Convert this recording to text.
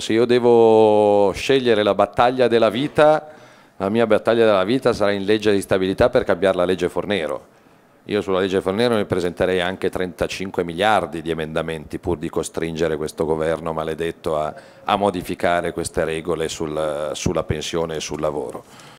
Se io devo scegliere la battaglia della vita, la mia battaglia della vita sarà in legge di stabilità per cambiare la legge Fornero. Io sulla legge Fornero ne presenterei anche 35 miliardi di emendamenti pur di costringere questo governo maledetto a, a modificare queste regole sul, sulla pensione e sul lavoro.